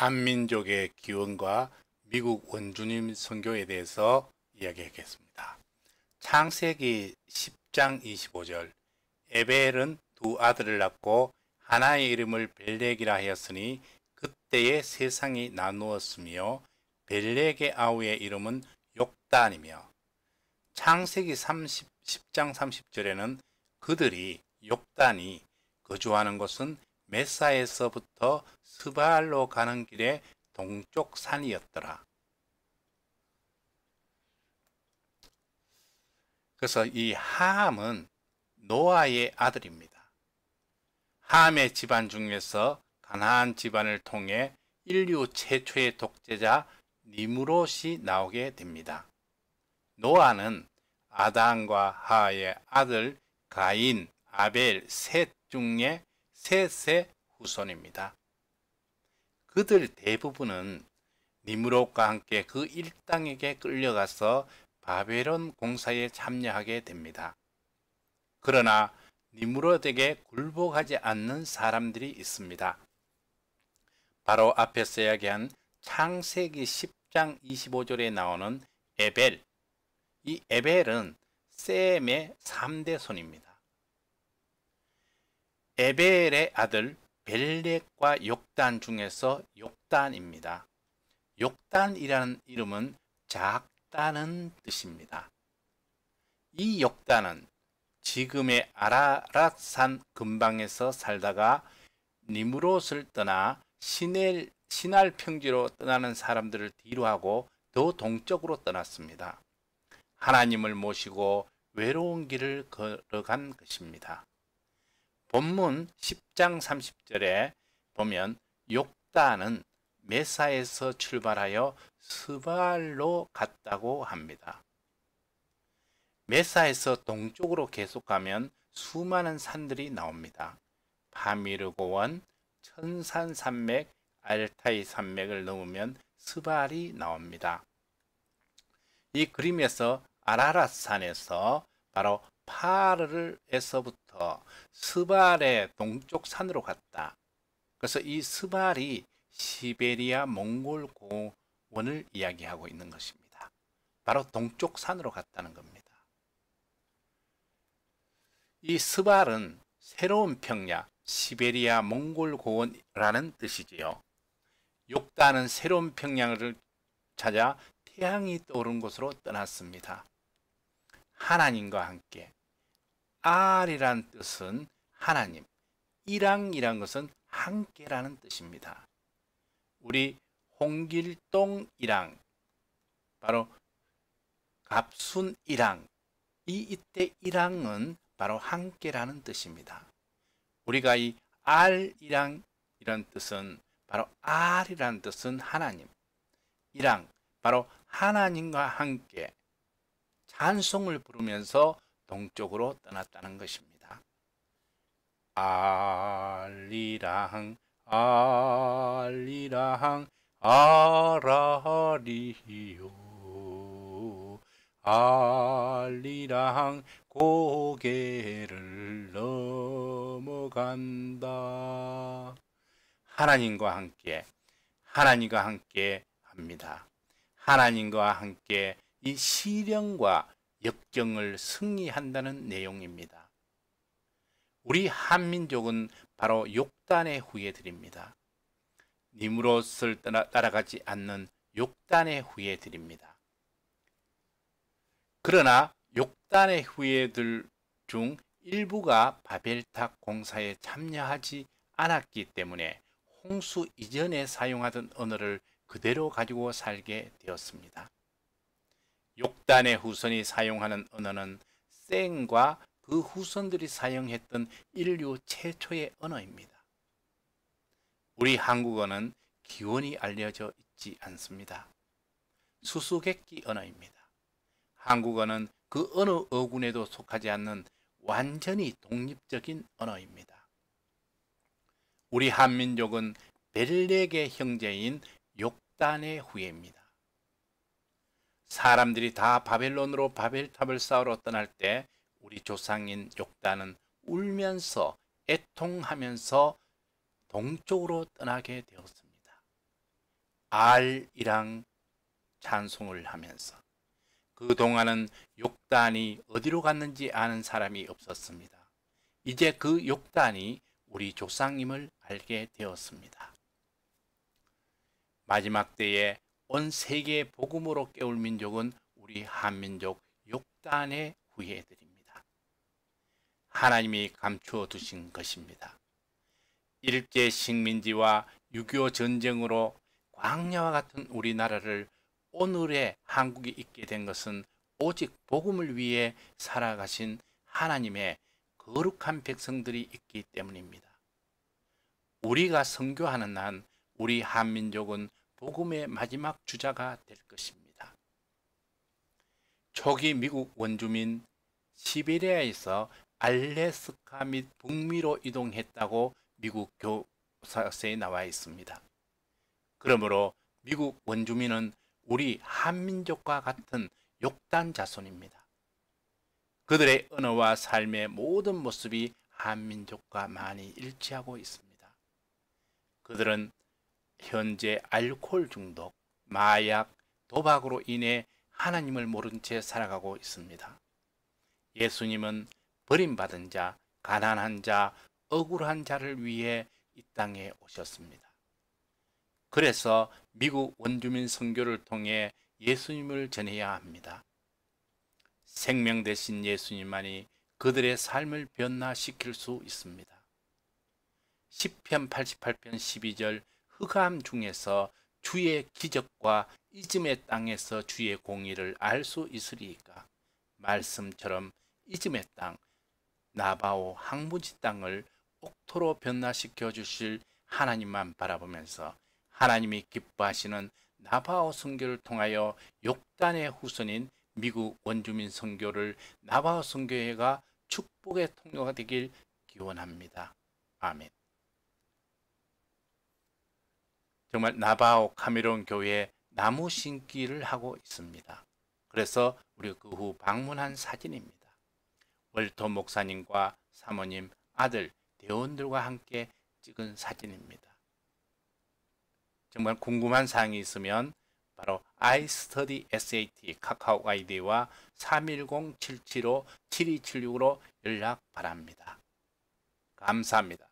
한민족의 기원과 미국 원주민 선교에 대해서 이야기하겠습니다. 창세기 10장 25절 에벨은 두 아들을 낳고 하나의 이름을 벨렉이라 하였으니 그때의 세상이 나누었으며 벨렉의 아우의 이름은 욕단이며 창세기 30, 10장 30절에는 그들이 욕단이 거주하는 곳은 메사에서부터 스발로 가는 길의 동쪽 산이었더라. 그래서 이 하함은 노아의 아들입니다. 하함의 집안 중에서 가나안 집안을 통해 인류 최초의 독재자 니무롯이 나오게 됩니다. 노아는 아담과 하의 아들 가인, 아벨, 셋 중에 셋의 후손입니다. 그들 대부분은 니무롯과 함께 그 일당에게 끌려가서 바벨론 공사에 참여하게 됩니다. 그러나 니무롯에게 굴복하지 않는 사람들이 있습니다. 바로 앞에서 이야기한 창세기 10장 25절에 나오는 에벨. 이 에벨은 셈의 3대 손입니다. 에벨의 아들 벨렉과 욕단 중에서 욕단입니다. 욕단이라는 이름은 작다는 뜻입니다. 이 욕단은 지금의 아라랏산 근방에서 살다가 니무롯을 떠나 시넬, 시날 평지로 떠나는 사람들을 뒤로 하고 더 동쪽으로 떠났습니다. 하나님을 모시고 외로운 길을 걸어간 것입니다. 본문 10장 30절에 보면 욕단은 메사에서 출발하여 스발로 갔다고 합니다. 메사에서 동쪽으로 계속 가면 수많은 산들이 나옵니다. 파미르고원, 천산산맥, 알타이 산맥을 넘으면 스발이 나옵니다. 이 그림에서 아라랏산에서 바로 파르에서부터 스발의 동쪽 산으로 갔다. 그래서 이 스발이 시베리아 몽골 고원을 이야기하고 있는 것입니다. 바로 동쪽 산으로 갔다는 겁니다. 이 스발은 새로운 평야, 시베리아 몽골 고원이라는 뜻이지요. 욕단은 새로운 평양을 찾아 태양이 떠오른 곳으로 떠났습니다. 하나님과 함께 R이란 뜻은 하나님, 이랑이란 것은 함께라는 뜻입니다. 우리 홍길동 이랑, 바로 갑순 이랑, 이 이때 이랑은 바로 함께라는 뜻입니다. 우리가 이 R이랑 이런 뜻은 바로 R이란 뜻은 하나님, 이랑 바로 하나님과 함께 찬송을 부르면서 동쪽으로 떠났다는 것입니다. 알리랑 알리랑 아라리요 알리랑 고개를 넘어간다. 하나님과 함께 하나님과 함께 합니다. 하나님과 함께 이 시련과 역경을 승리한다는 내용입니다. 우리 한민족은 바로 욕단의 후예들입니다. 니무롯을 따라가지 않는 욕단의 후예들입니다. 그러나 욕단의 후예들 중 일부가 바벨탑 공사에 참여하지 않았기 때문에 홍수 이전에 사용하던 언어를 그대로 가지고 살게 되었습니다. 욕단의 후손이 사용하는 언어는 생과 그 후손들이 사용했던 인류 최초의 언어입니다. 우리 한국어는 기원이 알려져 있지 않습니다. 수수께끼 언어입니다. 한국어는 그 어느 어군에도 속하지 않는 완전히 독립적인 언어입니다. 우리 한민족은 벨렉의 형제인 욕단의 후예입니다. 사람들이 다 바벨론으로 바벨탑을 쌓으러 떠날 때 우리 조상인 욕단은 울면서 애통하면서 동쪽으로 떠나게 되었습니다. 알이랑 찬송을 하면서 그동안은 욕단이 어디로 갔는지 아는 사람이 없었습니다. 이제 그 욕단이 우리 조상님을 알게 되었습니다. 마지막 때에 온 세계의 복음으로 깨울 민족은 우리 한민족 6단의 후예들입니다. 하나님이 감추어 두신 것입니다. 일제 식민지와 6 2 전쟁으로 광야와 같은 우리나라를 오늘의 한국이 있게 된 것은 오직 복음을 위해 살아가신 하나님의 거룩한 백성들이 있기 때문입니다. 우리가 선교하는 한 우리 한민족은 복음의 마지막 주자가 될 것입니다. 초기 미국 원주민 시베리아에서 알래스카 및 북미로 이동했다고 미국 교사서에 나와 있습니다. 그러므로 미국 원주민은 우리 한민족과 같은 욕단 자손입니다. 그들의 언어와 삶의 모든 모습이 한민족과 많이 일치하고 있습니다. 그들은 현재 알코올 중독, 마약, 도박으로 인해 하나님을 모른 채 살아가고 있습니다. 예수님은 버림받은 자, 가난한 자, 억울한 자를 위해 이 땅에 오셨습니다. 그래서 미국 원주민 선교를 통해 예수님을 전해야 합니다. 생명 대신 예수님만이 그들의 삶을 변화시킬 수 있습니다. 10편 88편 12절 흑암 중에서 주의 기적과 이즘의 땅에서 주의 공의를 알 수 있으리이까. 말씀처럼 이즘의 땅, 나바오 항무지 땅을 옥토로 변화시켜 주실 하나님만 바라보면서 하나님이 기뻐하시는 나바오 선교를 통하여 욕단의 후손인 미국 원주민 선교를 나바오 선교회가 축복의 통로가 되길 기원합니다. 아멘. 정말 나바오 카메론 교회 나무 심기를 하고 있습니다. 그래서 우리 그후 방문한 사진입니다. 월터 목사님과 사모님, 아들, 대원들과 함께 찍은 사진입니다. 정말 궁금한 사항이 있으면 바로 iStudy SAT 카카오 아이디와 310-775-7276으로 연락 바랍니다. 감사합니다.